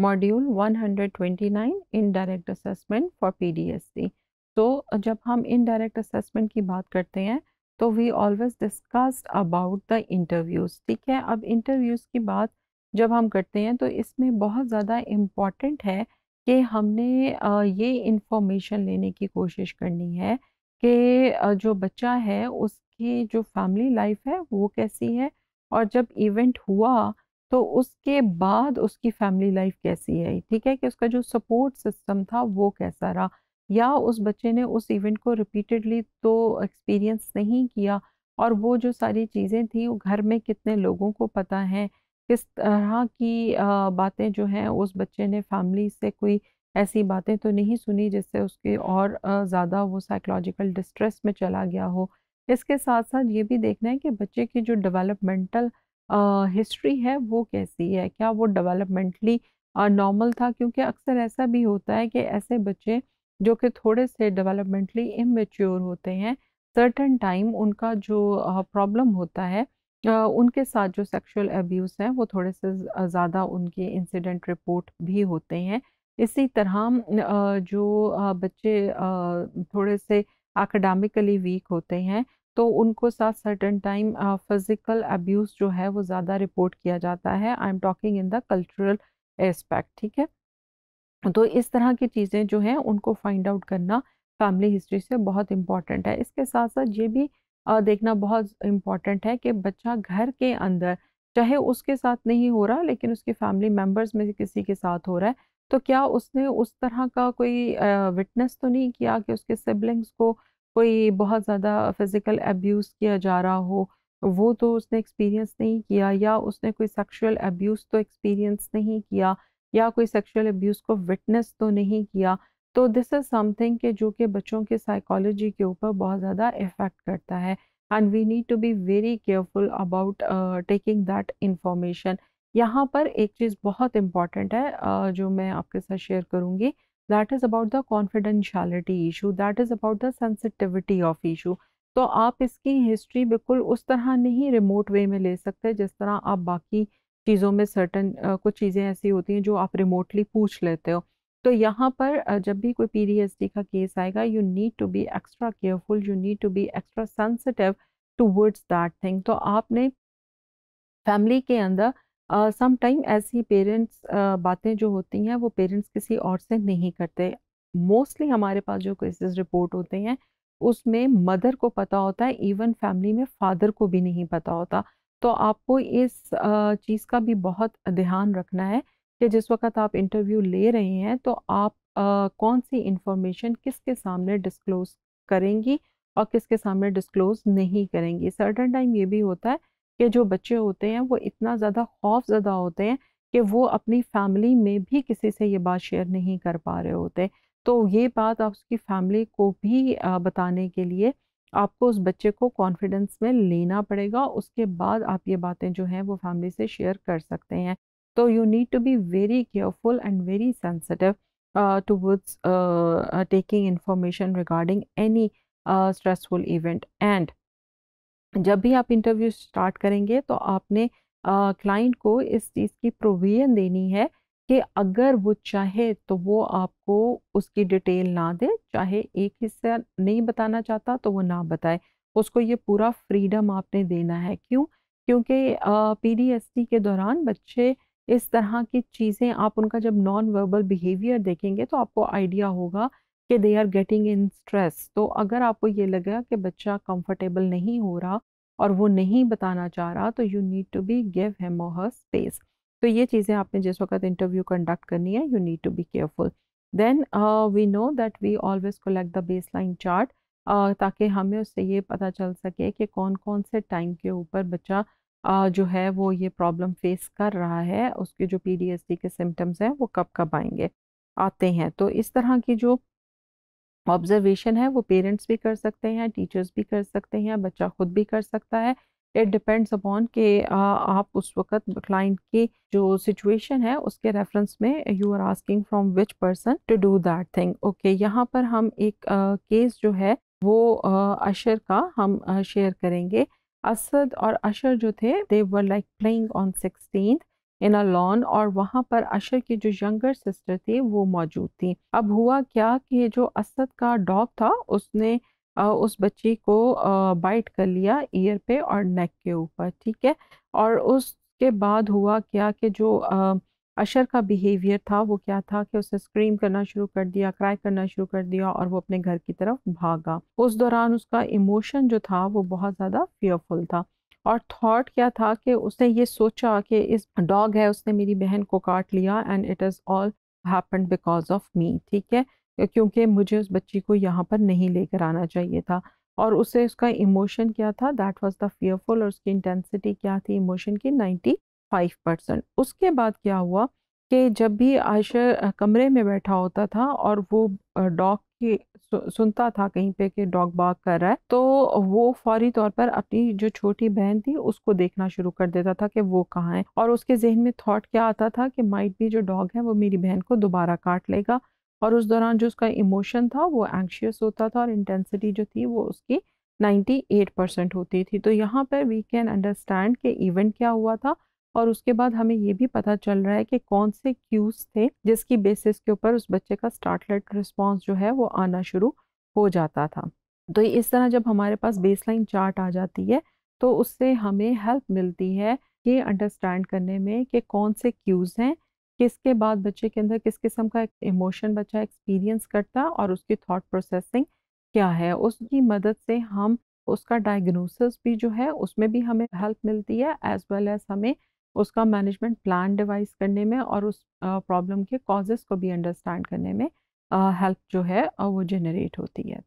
module 129 indirect assessment for PDSC तो जब हम इनडायरेक्ट असेसमेंट की बात करते हैं तो we always discuss about the interviews ठीक है अब इंटरव्यूज़ की बात जब हम करते हैं तो इसमें बहुत ज़्यादा इम्पॉर्टेंट है कि हमने ये इंफॉर्मेशन लेने की कोशिश करनी है कि जो बच्चा है उसकी जो फैमिली लाइफ है वो कैसी है और जब इवेंट हुआ तो उसके बाद उसकी फैमिली लाइफ कैसी आई ठीक है कि उसका जो सपोर्ट सिस्टम था वो कैसा रहा या उस बच्चे ने उस इवेंट को रिपीटेडली तो एक्सपीरियंस नहीं किया और वो जो सारी चीज़ें थी वो घर में कितने लोगों को पता है किस तरह की बातें जो हैं उस बच्चे ने फैमिली से कोई ऐसी बातें तो नहीं सुनी जिससे उसके और ज़्यादा वो साइकोलॉजिकल डिस्ट्रेस में चला गया हो इसके साथ साथ ये भी देखना है कि बच्चे की जो डेवलपमेंटल हिस्ट्री है वो कैसी है क्या वो डेवलपमेंटली नॉर्मल था क्योंकि अक्सर ऐसा भी होता है कि ऐसे बच्चे जो कि थोड़े से डेवलपमेंटली इमेच्योर होते हैं सर्टन टाइम उनका जो प्रॉब्लम होता है उनके साथ जो सेक्सुअल अब्यूज़ है वो थोड़े से ज़्यादा उनके इंसिडेंट रिपोर्ट भी होते हैं इसी तरह जो बच्चे थोड़े से एकेडमिकली वीक होते हैं तो उनको साथ सर्टन टाइम फिज़िकल अब्यूज़ जो है वो ज़्यादा रिपोर्ट किया जाता है I am talking in the cultural aspect ठीक है तो इस तरह की चीज़ें जो हैं उनको फाइंड आउट करना फैमिली हिस्ट्री से बहुत इंपॉर्टेंट है इसके साथ साथ ये भी देखना बहुत इम्पॉर्टेंट है कि बच्चा घर के अंदर चाहे उसके साथ नहीं हो रहा लेकिन उसके फैमिली मेम्बर्स में से किसी के साथ हो रहा है तो क्या उसने उस तरह का कोई विटनेस तो नहीं किया कि उसके सिबलिंग्स को कोई बहुत ज़्यादा फिज़िकल एब्यूज़ किया जा रहा हो वो तो उसने एक्सपीरियंस नहीं किया या उसने कोई सेक्सुअल एब्यूज़ तो एक्सपीरियंस नहीं किया या कोई सेक्सुअल एब्यूज़ को विटनेस तो नहीं किया तो दिस इज़ समथिंग के जो कि बच्चों के साइकोलॉजी के ऊपर बहुत ज़्यादा इफ़ेक्ट करता है and we need to be very careful about taking that information यहाँ पर एक चीज़ बहुत इम्पॉर्टेंट है uh, जो मैं आपके साथ शेयर करूँगी that is about the confidentiality issue that is about the sensitivity of issue तो आप इसकी हिस्ट्री बिल्कुल उस तरह नहीं रिमोट वे में ले सकते जिस तरह आप बाकी चीज़ों में सर्टन कुछ चीज़ें ऐसी होती हैं जो आप रिमोटली पूछ लेते हो तो यहाँ पर जब भी कोई पीडीएसडी का केस आएगा you need to be extra careful you need to be extra sensitive words that thing तो आपने फैमिली के अंदर समटाइम ऐसी पेरेंट्स बातें जो होती हैं वो पेरेंट्स किसी और से नहीं करते मोस्टली हमारे पास जो केसेस रिपोर्ट होते हैं उसमें मदर को पता होता है इवन फैमिली में फादर को भी नहीं पता होता तो आपको इस चीज़ का भी बहुत ध्यान रखना है कि जिस वक्त आप इंटरव्यू ले रहे हैं तो आप आ, कौन सी इंफॉर्मेशन किसके सामने डिस्क्लोज करेंगी और किसके सामने डिस्क्लोज नहीं करेंगी सर्टन टाइम ये भी होता है के जो बच्चे होते हैं वो इतना ज़्यादा खौफ ज़दा होते हैं कि वो अपनी फैमिली में भी किसी से ये बात शेयर नहीं कर पा रहे होते तो ये बात आप उसकी फैमिली को भी बताने के लिए आपको उस बच्चे को कॉन्फिडेंस में लेना पड़ेगा उसके बाद आप ये बातें जो हैं वो फैमिली से शेयर कर सकते हैं तो you need to be very careful and very sensitive towards taking information regarding any stressful event and जब भी आप इंटरव्यू स्टार्ट करेंगे तो आपने क्लाइंट को इस चीज़ की प्रोविजन देनी है कि अगर वो चाहे तो वो आपको उसकी डिटेल ना दे चाहे एक हिस्सा नहीं बताना चाहता तो वो ना बताए उसको ये पूरा फ्रीडम आपने देना है क्यों क्योंकि पी के दौरान बच्चे इस तरह की चीज़ें आप उनका जब नॉन वर्बल बिहेवियर देखेंगे तो आपको आइडिया होगा कि they are getting in stress तो अगर आपको ये लगा कि बच्चा कंफर्टेबल नहीं हो रहा और वो नहीं बताना चाह रहा तो you need to be give him her space तो ये चीज़ें आपने जिस वक्त इंटरव्यू कंडक्ट करनी है you need to be careful then we know that we always collect the baseline chart ताकि हमें उससे ये पता चल सके कि कौन कौन से टाइम के ऊपर बच्चा uh, जो है वो ये प्रॉब्लम फेस कर रहा है उसके जो पी के सिम्टम्स हैं वो कब कब आएंगे आते हैं तो इस तरह की जो ऑब्जर्वेशन है वो पेरेंट्स भी कर सकते हैं टीचर्स भी कर सकते हैं बच्चा खुद भी कर सकता है इट डिपेंड्स अपॉन के आ, आप उस वक्त क्लाइंट की जो सिचुएशन है उसके रेफरेंस में you are asking from which person to do that thing okay यहाँ पर हम एक केस केस जो है वो uh, अशर का हम शेयर करेंगे असद और अशर जो थे they were like playing on sixteen in a lawn और वहाँ पर अशर की जो यंगर सिस्टर थी वो मौजूद थी अब हुआ क्या कि जो असद का डॉग था उसने उस बच्ची को बाइट कर लिया ईयर पे और नेक के ऊपर ठीक है और उसके बाद हुआ क्या कि जो अशर का बिहेवियर था वो क्या था कि उसने स्क्रीम करना शुरू कर दिया क्राई करना शुरू कर दिया और वो अपने घर की तरफ भागा उस दौरान उसका इमोशन जो था वो बहुत ज़्यादा फियरफुल था और थॉट क्या था कि उसने ये सोचा कि इस डॉग है उसने मेरी बहन को काट लिया and it is all happen because of me ठीक है क्योंकि मुझे उस बच्ची को यहाँ पर नहीं लेकर आना चाहिए था और उसे उसका इमोशन क्या था दैट वाज द फियरफुल और उसकी इंटेंसिटी क्या थी इमोशन की 95 परसेंट उसके बाद क्या हुआ कि जब भी आयशर कमरे में बैठा होता था और वो डॉग की सुनता था कहीं पे कि डॉग बाग कर रहा है तो वो फौरी तौर पर अपनी जो छोटी बहन थी उसको देखना शुरू कर देता था कि वो कहाँ है और उसके जहन में थॉट क्या आता था कि माइट भी जो डॉग है वो मेरी बहन को दोबारा काट लेगा और उस दौरान जो उसका इमोशन था वो एंक्शियस होता था और इंटेंसिटी जो थी वो उसकी 98 परसेंट होती थी तो यहाँ पर वी कैन अंडरस्टैंड कि इवेंट क्या हुआ था और उसके बाद हमें ये भी पता चल रहा है कि कौन से क्यूज थे जिसकी बेसिस के ऊपर उस बच्चे का स्टार्टलेट रिस्पॉन्स जो है वो आना शुरू हो जाता था तो इस तरह जब हमारे पास बेसलाइन चार्ट आ जाती है तो उससे हमें हेल्प मिलती है ये अंडरस्टैंड करने में कि कौन से क्यूज़ हैं किसके बाद बच्चे के अंदर किस किस्म का इमोशन बच्चा एक्सपीरियंस करता और उसकी थॉट प्रोसेसिंग क्या है उसकी मदद से हम उसका डायग्नोसिस भी जो है उसमें भी हमें हेल्प मिलती है एज वेल एज हमें उसका मैनेजमेंट प्लान डिवाइस करने में और उस प्रॉब्लम के कॉजेस को भी अंडरस्टैंड करने में हेल्प जो है वो जनरेट होती है